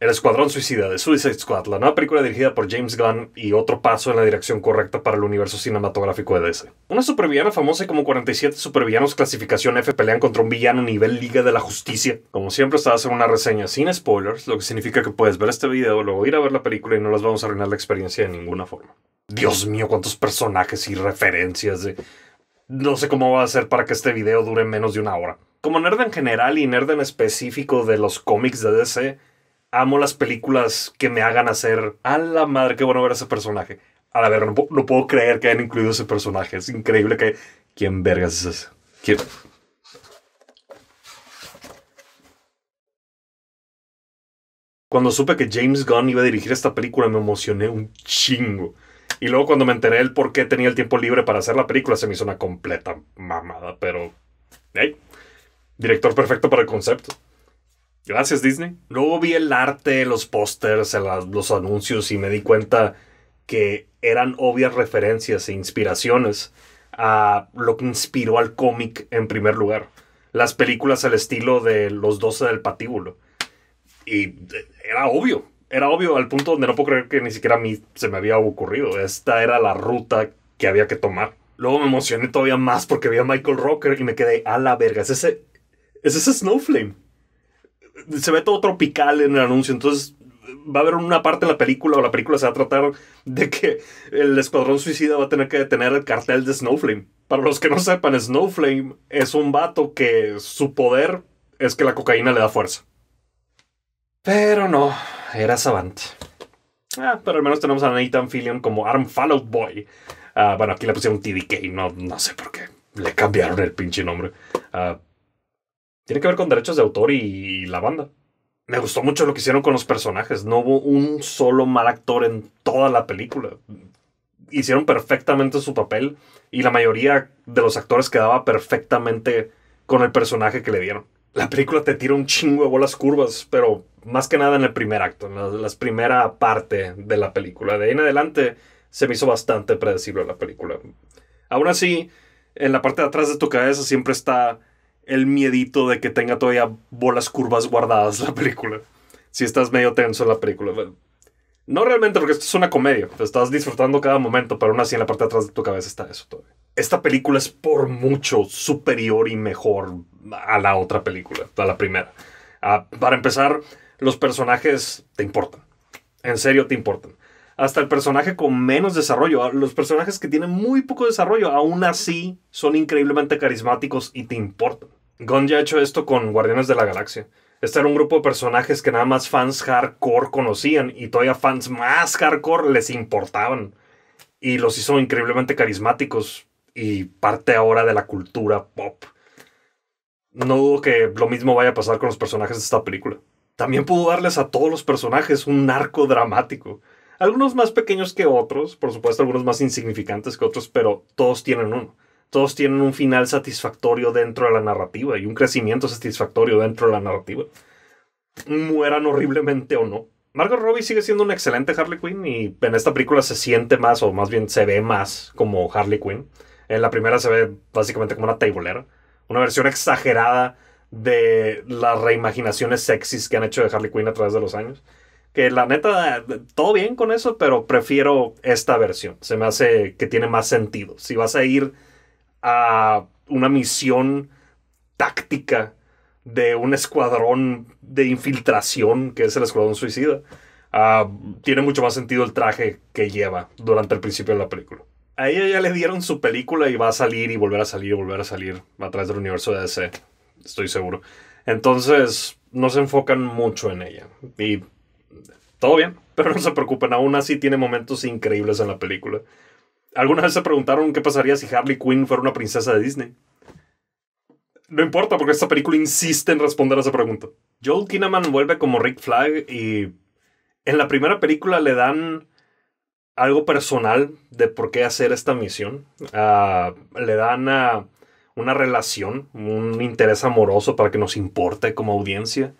El Escuadrón Suicida de Suicide Squad, la nueva película dirigida por James Gunn y otro paso en la dirección correcta para el universo cinematográfico de DC. Una supervillana famosa y como 47 supervillanos clasificación F pelean contra un villano nivel Liga de la Justicia. Como siempre, estaba haciendo una reseña sin spoilers, lo que significa que puedes ver este video, luego ir a ver la película y no las vamos a arruinar la experiencia de ninguna forma. Dios mío, cuántos personajes y referencias de... No sé cómo va a ser para que este video dure menos de una hora. Como nerd en general y nerd en específico de los cómics de DC, amo las películas que me hagan hacer a la madre, qué bueno ver a ese personaje. A la verga, no, puedo creer que hayan incluido ese personaje. Es increíble que. ¿Quién vergas es ese? ¿Quién? Cuando supe que James Gunn iba a dirigir esta película, me emocioné un chingo. Y luego, cuando me enteré el por qué tenía el tiempo libre para hacer la película, se me hizo una completa mamada. Pero. Hey, director perfecto para el concepto. Gracias, Disney. Luego vi el arte, los pósters, los anuncios y me di cuenta que eran obvias referencias e inspiraciones a lo que inspiró al cómic en primer lugar. Las películas al estilo de Los 12 del Patíbulo. Y eh, era obvio, era obvio al punto donde no puedo creer que ni siquiera a mí se me había ocurrido. Esta era la ruta que había que tomar. Luego me emocioné todavía más porque vi a Michael Rocker y me quedé a la verga. Es ese, es ese Snowflame se ve todo tropical en el anuncio, entonces va a haber una parte de la película o la película se va a tratar de que el Escuadrón Suicida va a tener que detener el cartel de Snowflame. Para los que no sepan, Snowflame es un vato que su poder es que la cocaína le da fuerza. Pero no, era Savant. Ah, pero al menos tenemos a Nathan Fillion como Arm Fallout Boy. Ah, bueno, aquí le pusieron TDK, no, no sé por qué. Le cambiaron el pinche nombre. ah tiene que ver con derechos de autor y la banda. Me gustó mucho lo que hicieron con los personajes. No hubo un solo mal actor en toda la película. Hicieron perfectamente su papel y la mayoría de los actores quedaba perfectamente con el personaje que le dieron. La película te tira un chingo de bolas curvas, pero más que nada en el primer acto, en la, la primera parte de la película. De ahí en adelante se me hizo bastante predecible la película. Aún así, en la parte de atrás de tu cabeza siempre está el miedito de que tenga todavía bolas curvas guardadas la película. Si estás medio tenso en la película. No realmente, porque esto es una comedia. estás disfrutando cada momento, pero aún así en la parte de atrás de tu cabeza está eso todavía. Esta película es por mucho superior y mejor a la otra película, a la primera. Ah, para empezar, los personajes te importan. En serio te importan. Hasta el personaje con menos desarrollo, ah, los personajes que tienen muy poco desarrollo, aún así son increíblemente carismáticos y te importan. Gon ya ha hecho esto con Guardianes de la Galaxia. Este era un grupo de personajes que nada más fans hardcore conocían y todavía fans más hardcore les importaban. Y los hizo increíblemente carismáticos y parte ahora de la cultura pop. No dudo que lo mismo vaya a pasar con los personajes de esta película. También pudo darles a todos los personajes un arco dramático. Algunos más pequeños que otros, por supuesto algunos más insignificantes que otros, pero todos tienen uno todos tienen un final satisfactorio dentro de la narrativa y un crecimiento satisfactorio dentro de la narrativa. Mueran horriblemente o no. Margot Robbie sigue siendo una excelente Harley Quinn y en esta película se siente más o más bien se ve más como Harley Quinn. En la primera se ve básicamente como una tabulera. una versión exagerada de las reimaginaciones sexys que han hecho de Harley Quinn a través de los años. Que la neta, todo bien con eso, pero prefiero esta versión. Se me hace que tiene más sentido. Si vas a ir a una misión táctica de un escuadrón de infiltración que es el escuadrón suicida. Ah, tiene mucho más sentido el traje que lleva durante el principio de la película. A ella ya le dieron su película y va a salir y volver a salir y volver a salir a través del universo de DC, estoy seguro. Entonces, no se enfocan mucho en ella. Y todo bien, pero no se preocupen, aún así tiene momentos increíbles en la película. ¿Alguna vez se preguntaron qué pasaría si Harley Quinn fuera una princesa de Disney? No importa, porque esta película insiste en responder a esa pregunta. Joel Kinnaman vuelve como Rick Flag y en la primera película le dan algo personal de por qué hacer esta misión. Ah, le dan una relación, un interés amoroso para que nos importe como audiencia.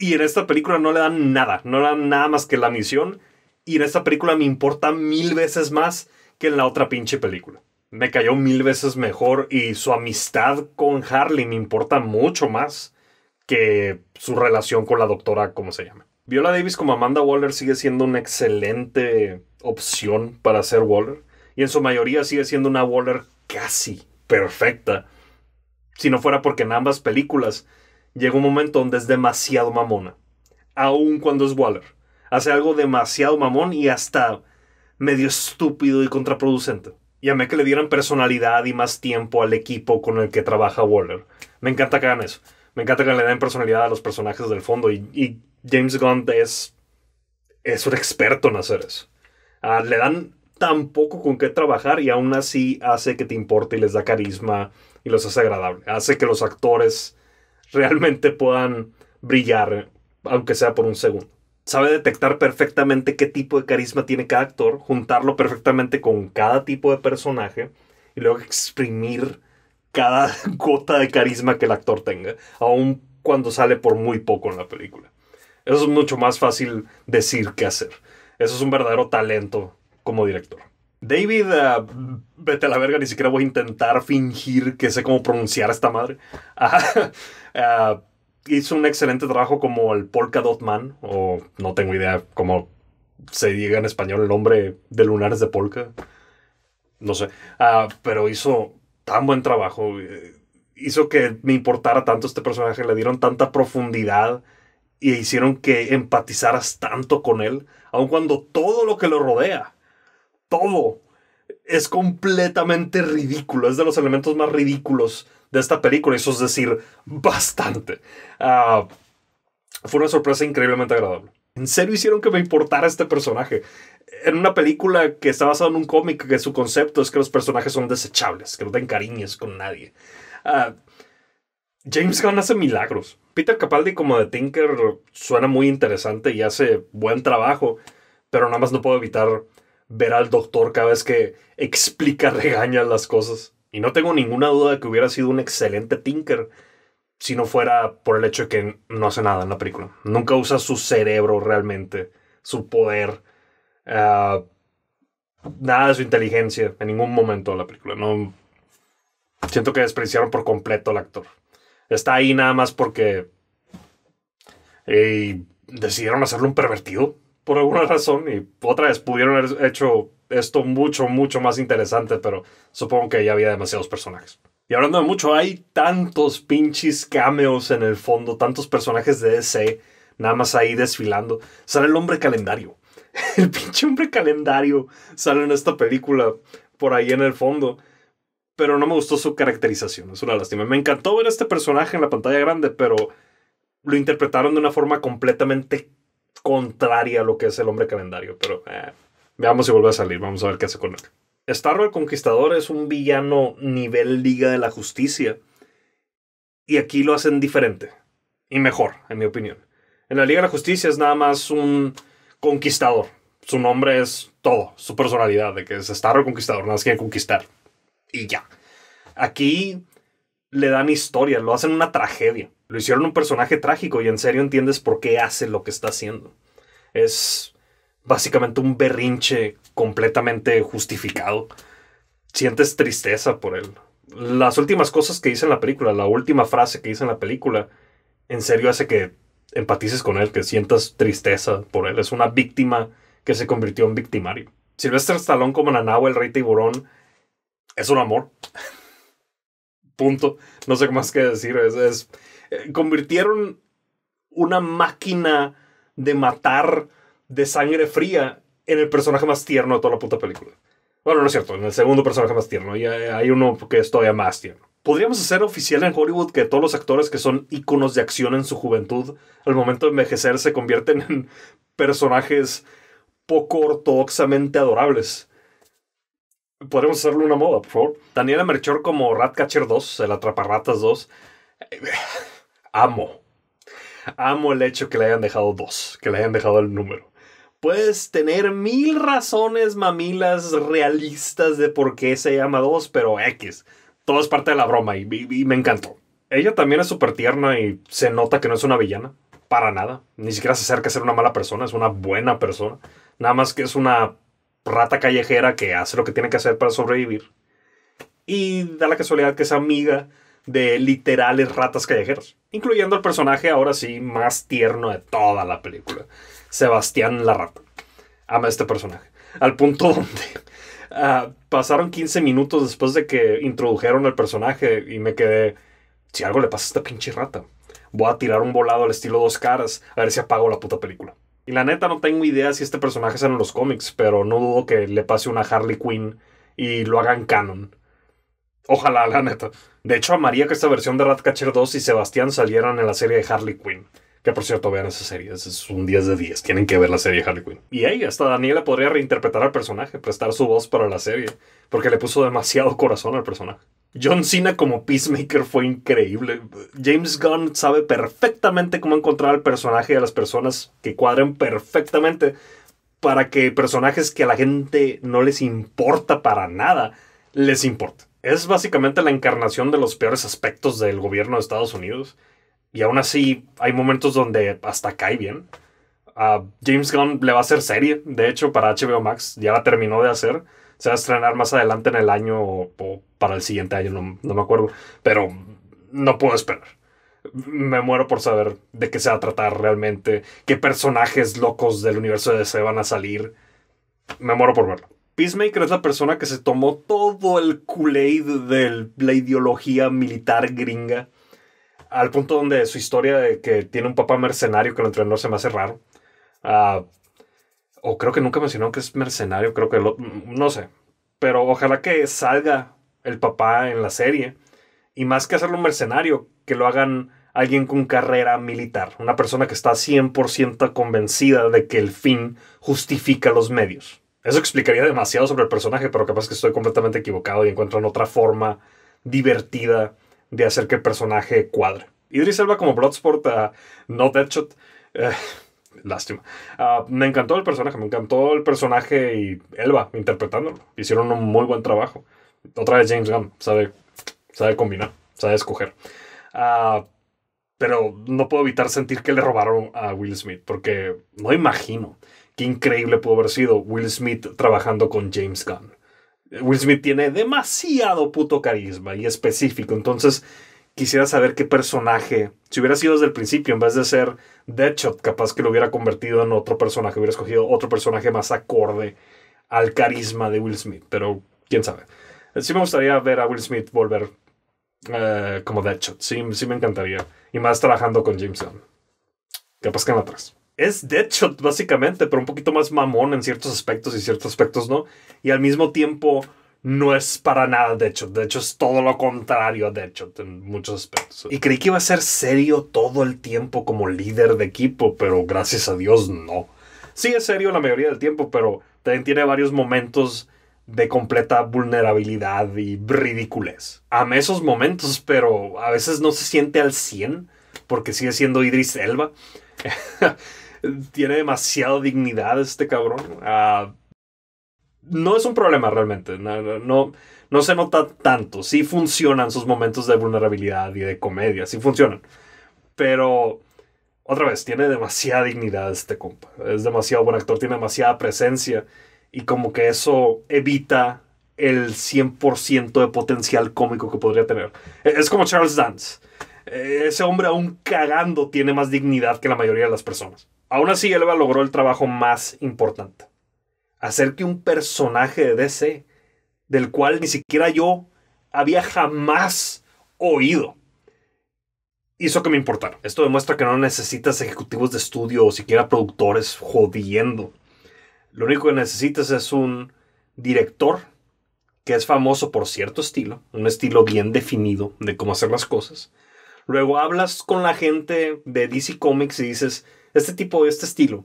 Y en esta película no le dan nada, no le dan nada más que la misión y en esta película me importa mil veces más que en la otra pinche película. Me cayó mil veces mejor y su amistad con Harley me importa mucho más que su relación con la doctora, como se llama? Viola Davis como Amanda Waller sigue siendo una excelente opción para ser Waller. Y en su mayoría sigue siendo una Waller casi perfecta. Si no fuera porque en ambas películas llega un momento donde es demasiado mamona. Aun cuando es Waller hace algo demasiado mamón y hasta medio estúpido y contraproducente. Y a mí que le dieran personalidad y más tiempo al equipo con el que trabaja Waller. Me encanta que hagan eso. Me encanta que le den personalidad a los personajes del fondo. Y, James Gunn es, es un experto en hacer eso. Ah, le dan tan poco con qué trabajar y aún así hace que te importe y les da carisma y los hace agradable. Hace que los actores realmente puedan brillar, aunque sea por un segundo sabe detectar perfectamente qué tipo de carisma tiene cada actor, juntarlo perfectamente con cada tipo de personaje y luego exprimir cada gota de carisma que el actor tenga, aun cuando sale por muy poco en la película. Eso es mucho más fácil decir que hacer. Eso es un verdadero talento como director. David, ah, vete a la verga, ni siquiera voy a intentar fingir que sé cómo pronunciar a esta madre. Ah, ah, hizo un excelente trabajo como el Polka Dot Man, o no tengo idea cómo se diga en español el nombre de Lunares de Polka. No sé. Ah, pero hizo tan buen trabajo. Eh, hizo que me importara tanto este personaje. Le dieron tanta profundidad y hicieron que empatizaras tanto con él. Aun cuando todo lo que lo rodea, todo, es completamente ridículo. Es de los elementos más ridículos de esta película, eso es decir, bastante. Ah, fue una sorpresa increíblemente agradable. En serio hicieron que me importara este personaje. En una película que está basada en un cómic, que su concepto es que los personajes son desechables, que no te encariñes con nadie. Ah, James Gunn hace milagros. Peter Capaldi como de Tinker suena muy interesante y hace buen trabajo, pero nada más no puedo evitar ver al doctor cada vez que explica, regaña las cosas. Y no tengo ninguna duda de que hubiera sido un excelente Tinker si no fuera por el hecho de que no hace nada en la película. Nunca usa su cerebro realmente, su poder, ah, nada de su inteligencia en ningún momento de la película. No, siento que despreciaron por completo al actor. Está ahí nada más porque eh, decidieron hacerlo un pervertido por alguna razón y otra vez pudieron haber hecho esto mucho, mucho más interesante, pero supongo que ya había demasiados personajes. Y hablando de mucho, hay tantos pinches cameos en el fondo, tantos personajes de DC, nada más ahí desfilando. Sale el hombre calendario. El pinche hombre calendario sale en esta película por ahí en el fondo. Pero no me gustó su caracterización, es una lástima. Me encantó ver este personaje en la pantalla grande, pero lo interpretaron de una forma completamente contraria a lo que es el hombre calendario. Pero eh. Veamos si vuelve a salir, vamos a ver qué hace con él. Starro el Conquistador es un villano nivel Liga de la Justicia. Y aquí lo hacen diferente. Y mejor, en mi opinión. En la Liga de la Justicia es nada más un conquistador. Su nombre es todo, su personalidad, de que es Starro el Conquistador, nada más quiere conquistar. Y ya. Aquí le dan historia, lo hacen una tragedia. Lo hicieron un personaje trágico y en serio entiendes por qué hace lo que está haciendo. Es básicamente un berrinche completamente justificado. Sientes tristeza por él. Las últimas cosas que dice en la película, la última frase que dice en la película, en serio hace que empatices con él, que sientas tristeza por él. Es una víctima que se convirtió en victimario. Sylvester Stallone como Nanahua, el rey tiburón, es un amor. Punto. No sé más que decir. es, eh, convirtieron una máquina de matar de sangre fría en el personaje más tierno de toda la puta película. Bueno, no es cierto, en el segundo personaje más tierno. Y hay uno que es todavía más tierno. Podríamos hacer oficial en Hollywood que todos los actores que son íconos de acción en su juventud, al momento de envejecer, se convierten en personajes poco ortodoxamente adorables. Podríamos hacerle una moda, por favor. Daniela Merchor como Ratcatcher 2, el Atraparratas 2. Amo. Amo el hecho que le hayan dejado dos, que le hayan dejado el número. Puedes tener mil razones mamilas realistas de por qué se llama dos, pero X. Todo es parte de la broma y, me encantó. Ella también es súper tierna y se nota que no es una villana. Para nada. Ni siquiera se acerca a ser una mala persona, es una buena persona. Nada más que es una rata callejera que hace lo que tiene que hacer para sobrevivir. Y da la casualidad que es amiga de literales ratas callejeras. Incluyendo el personaje ahora sí más tierno de toda la película Sebastián Larrap. Ama este personaje. Al punto donde ah, pasaron 15 minutos después de que introdujeron el personaje y me quedé, si algo le pasa a esta pinche rata, voy a tirar un volado al estilo dos caras a ver si apago la puta película. Y la neta no tengo idea si este personaje sale en los cómics, pero no dudo que le pase una Harley Quinn y lo hagan canon. Ojalá, la neta. De hecho, amaría que esta versión de Ratcatcher 2 y Sebastián salieran en la serie de Harley Quinn. Que por cierto, vean esa serie, es un 10 de 10, tienen que ver la serie Harley Quinn. Y ahí hasta Daniela podría reinterpretar al personaje, prestar su voz para la serie, porque le puso demasiado corazón al personaje. John Cena como Peacemaker fue increíble. James Gunn sabe perfectamente cómo encontrar al personaje y a las personas que cuadren perfectamente para que personajes que a la gente no les importa para nada les importe. Es básicamente la encarnación de los peores aspectos del gobierno de Estados Unidos. Y aún así, hay momentos donde hasta cae bien. A James Gunn le va a hacer serie, de hecho, para HBO Max. Ya la terminó de hacer. Se va a estrenar más adelante en el año o, para el siguiente año, no, me acuerdo. Pero no puedo esperar. Me muero por saber de qué se va a tratar realmente, qué personajes locos del universo de DC van a salir. Me muero por verlo. Peacemaker es la persona que se tomó todo el kool de la ideología militar gringa al punto donde su historia de que tiene un papá mercenario que lo entrenó se me hace raro. Ah, o creo que nunca mencionó que es mercenario, creo que lo, no sé. Pero ojalá que salga el papá en la serie. Y más que hacerlo un mercenario, que lo hagan alguien con carrera militar. Una persona que está 100% convencida de que el fin justifica los medios. Eso explicaría demasiado sobre el personaje, pero capaz que estoy completamente equivocado y encuentran otra forma divertida de hacer que el personaje cuadre. Idris Elba como Bloodsport, a no Deadshot. Eh, lástima. Ah, me encantó el personaje, me encantó el personaje y Elba interpretándolo. Hicieron un muy buen trabajo. Otra vez James Gunn sabe, sabe combinar, sabe escoger. Ah, pero no puedo evitar sentir que le robaron a Will Smith, porque no imagino qué increíble pudo haber sido Will Smith trabajando con James Gunn. Will Smith tiene demasiado puto carisma y específico. Entonces, quisiera saber qué personaje, si hubiera sido desde el principio, en vez de ser Deadshot, capaz que lo hubiera convertido en otro personaje, hubiera escogido otro personaje más acorde al carisma de Will Smith. Pero, quién sabe. Sí me gustaría ver a Will Smith volver eh, como Deadshot. Sí, sí me encantaría. Y más trabajando con James Capaz que no atrás es Deadshot básicamente, pero un poquito más mamón en ciertos aspectos y ciertos aspectos no. Y al mismo tiempo no es para nada Deadshot. De hecho es todo lo contrario a Deadshot en muchos aspectos. Y creí que iba a ser serio todo el tiempo como líder de equipo, pero gracias a Dios no. Sí es serio la mayoría del tiempo, pero también tiene varios momentos de completa vulnerabilidad y ridiculez. Amé esos momentos, pero a veces no se siente al 100 porque sigue siendo Idris Elba. tiene demasiada dignidad este cabrón. Ah, no es un problema realmente. No, no, no, se nota tanto. Sí funcionan sus momentos de vulnerabilidad y de comedia. Sí funcionan. Pero, otra vez, tiene demasiada dignidad este compa. Es demasiado buen actor, tiene demasiada presencia. Y como que eso evita el 100% de potencial cómico que podría tener. E, es como Charles Dance ese hombre aún cagando tiene más dignidad que la mayoría de las personas. Aún así, Elba logró el trabajo más importante. Hacer que un personaje de DC, del cual ni siquiera yo había jamás oído, hizo que me importara. Esto demuestra que no necesitas ejecutivos de estudio o siquiera productores jodiendo. Lo único que necesitas es un director que es famoso por cierto estilo, un estilo bien definido de cómo hacer las cosas, Luego hablas con la gente de DC Comics y dices, este tipo, este estilo,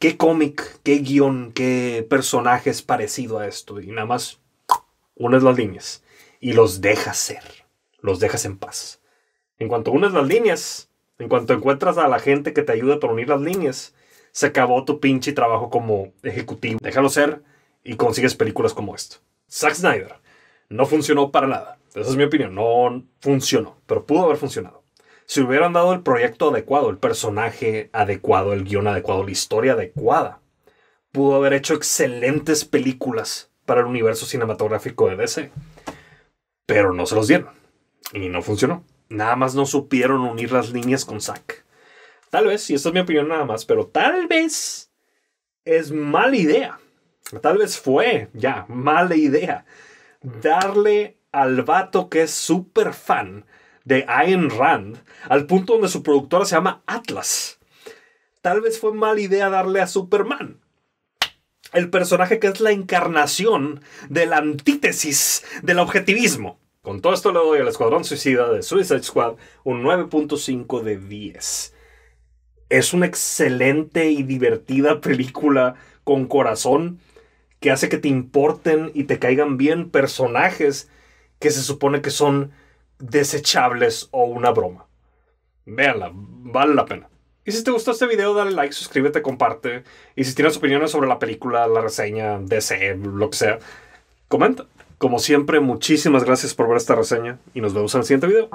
¿qué cómic, qué guión, qué personaje es parecido a esto? Y nada más unes las líneas y los dejas ser, los dejas en paz. En cuanto unes las líneas, en cuanto encuentras a la gente que te ayuda para unir las líneas, se acabó tu pinche trabajo como ejecutivo. Déjalo ser y consigues películas como esto. Zack Snyder no funcionó para nada. Esa es mi opinión. No funcionó, pero pudo haber funcionado. Si hubieran dado el proyecto adecuado, el personaje adecuado, el guión adecuado, la historia adecuada, pudo haber hecho excelentes películas para el universo cinematográfico de DC. Pero no se los dieron. Y no funcionó. Nada más no supieron unir las líneas con Zack. Tal vez, y esta es mi opinión nada más, pero tal vez es mala idea. Tal vez fue ya mala idea darle al vato que es súper fan de Ayn Rand, al punto donde su productora se llama Atlas. Tal vez fue mala idea darle a Superman. El personaje que es la encarnación de la antítesis del objetivismo. Con todo esto le doy al Escuadrón Suicida de Suicide Squad un 9.5 de 10. Es una excelente y divertida película con corazón que hace que te importen y te caigan bien personajes que se supone que son desechables o una broma. Véanla, vale la pena. Y si te gustó este video, dale like, suscríbete, comparte. Y si tienes opiniones sobre la película, la reseña, DC, lo que sea, comenta. Como siempre, muchísimas gracias por ver esta reseña y nos vemos en el siguiente video.